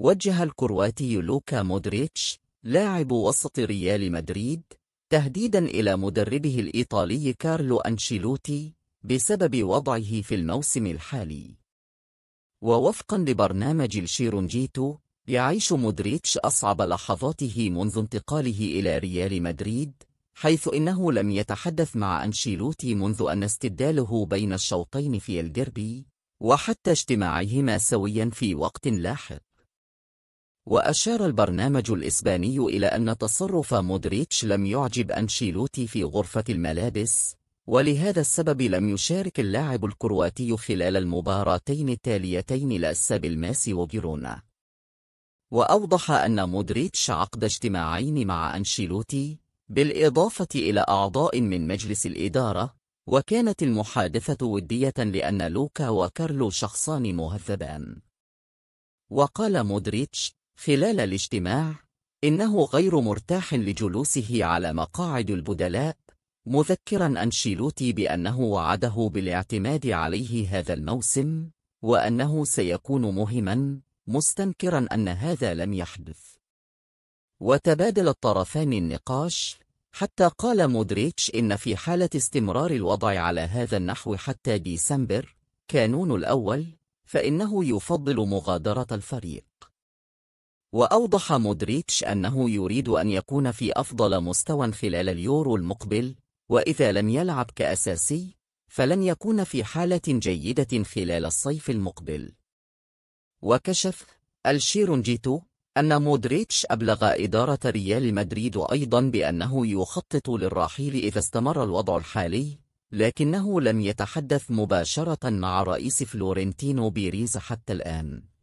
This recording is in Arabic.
وجه الكرواتي لوكا مودريتش لاعب وسط ريال مدريد تهديدا إلى مدربه الإيطالي كارلو أنشيلوتي بسبب وضعه في الموسم الحالي ووفقا لبرنامج الشيرونجيتو يعيش مودريتش أصعب لحظاته منذ انتقاله إلى ريال مدريد حيث إنه لم يتحدث مع أنشيلوتي منذ أن استبداله بين الشوطين في الديربي وحتى اجتماعهما سويا في وقت لاحق وأشار البرنامج الإسباني إلى أن تصرف مودريتش لم يعجب أنشيلوتي في غرفة الملابس ولهذا السبب لم يشارك اللاعب الكرواتي خلال المباراتين التاليتين لأساب الماسي وجيرونا وأوضح أن مودريتش عقد اجتماعين مع أنشيلوتي بالإضافة إلى أعضاء من مجلس الإدارة وكانت المحادثة ودية لأن لوكا وكارلو شخصان مهذبان وقال مودريتش خلال الاجتماع إنه غير مرتاح لجلوسه على مقاعد البدلاء مذكرا أنشيلوتي بأنه وعده بالاعتماد عليه هذا الموسم وأنه سيكون مهما مستنكرا أن هذا لم يحدث وتبادل الطرفان النقاش حتى قال مودريتش إن في حالة استمرار الوضع على هذا النحو حتى ديسمبر كانون الأول فإنه يفضل مغادرة الفريق وأوضح مودريتش أنه يريد أن يكون في أفضل مستوى خلال اليورو المقبل وإذا لم يلعب كأساسي فلن يكون في حالة جيدة خلال الصيف المقبل وكشف الشيرونجيتو أن مودريتش أبلغ إدارة ريال مدريد أيضا بأنه يخطط للرحيل إذا استمر الوضع الحالي لكنه لم يتحدث مباشرة مع رئيس فلورنتينو بيريز حتى الآن